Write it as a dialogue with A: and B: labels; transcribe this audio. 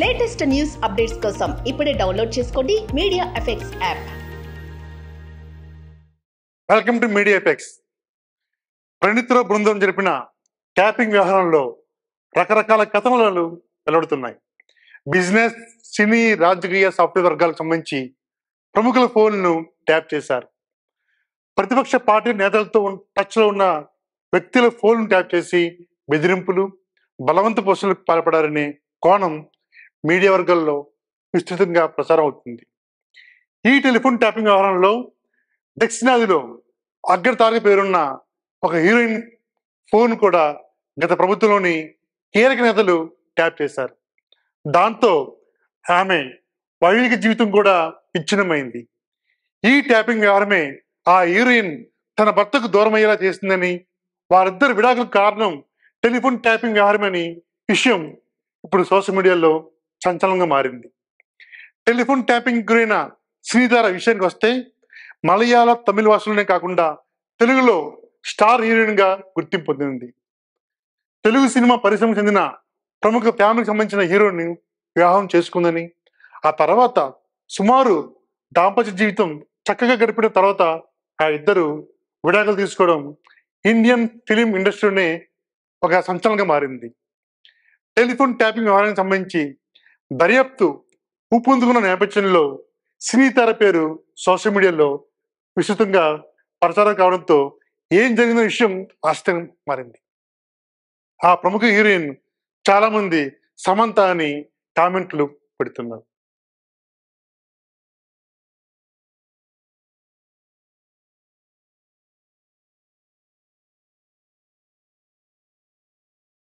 A: latest news updates కోసం ఇప్పుడే download చేసుకోండి media effects app welcome to media effects ప్రణితుల బృందం జరిపిన ట్యాపింగ్ వ్యవహారంలో రకరకాల కథనాలు వెలువడుతున్నాయి బిజినెస్ సినీ రాజకీయ సాఫ్ట్వేర్ వర్గాలకు సంబంధించి ప్రముఖుల ఫోన్ను ట్యాప్ చేశారు ప్రతిపక్ష పార్టీ నేతలతో టచ్లో ఉన్న వ్యక్తుల ఫోన్ ట్యాప్ చేసి బెదిరింపులు బలవంత పోస్టులకు పాల్పడారనే కోణం మీడియా వర్గాల్లో విస్తృతంగా ప్రసారం అవుతుంది ఈ టెలిఫోన్ ట్యాపింగ్ వ్యవహారంలో దక్షిణాదిలో అగ్రతారి పేరున్న ఒక హీరోయిన్ ఫోన్ కూడా గత ప్రభుత్వంలోని కీలక నేతలు ట్యాప్ చేశారు దాంతో ఆమె వైదిక జీవితం కూడా విచ్ఛిన్నమైంది ఈ ట్యాపింగ్ వ్యవహారమే ఆ హీరోయిన్ తన భర్తకు దూరమయ్యేలా చేసిందని వారిద్దరు విడాకులకు కారణం టెలిఫోన్ ట్యాపింగ్ వ్యవహారమని విషయం ఇప్పుడు సోషల్ మీడియాలో సంచలనంగా మారింది టెలిఫోన్ ట్యాపింగ్ గురైన శ్రీధార విషయానికి వస్తే మలయాళ తమిళ భాషలోనే కాకుండా తెలుగులో స్టార్ హీరోయిన్గా గుర్తింపు పొందింది తెలుగు సినిమా పరిశ్రమకు చెందిన ప్రముఖ ఫ్యామిలీకి సంబంధించిన హీరోని వివాహం చేసుకుందని ఆ తర్వాత సుమారు దాంపత్య జీవితం చక్కగా గడిపిన తర్వాత ఆ ఇద్దరు విడాకులు తీసుకోవడం ఇండియన్ ఫిలిం ఇండస్ట్రీనే ఒక సంచలనంగా మారింది టెలిఫోన్ ట్యాపింగ్ వ్యవహారానికి సంబంధించి దర్యాప్తు ఊపందుకున్న నేపథ్యంలో సినీతార పేరు సోషల్ మీడియాలో విస్తృతంగా ప్రచారం కావడంతో ఏం జరిగిన విషయం ఆశ్చర్యం మారింది ఆ ప్రముఖ హీరోయిన్ చాలామంది సమంత అని కామెంట్లు పెడుతున్నారు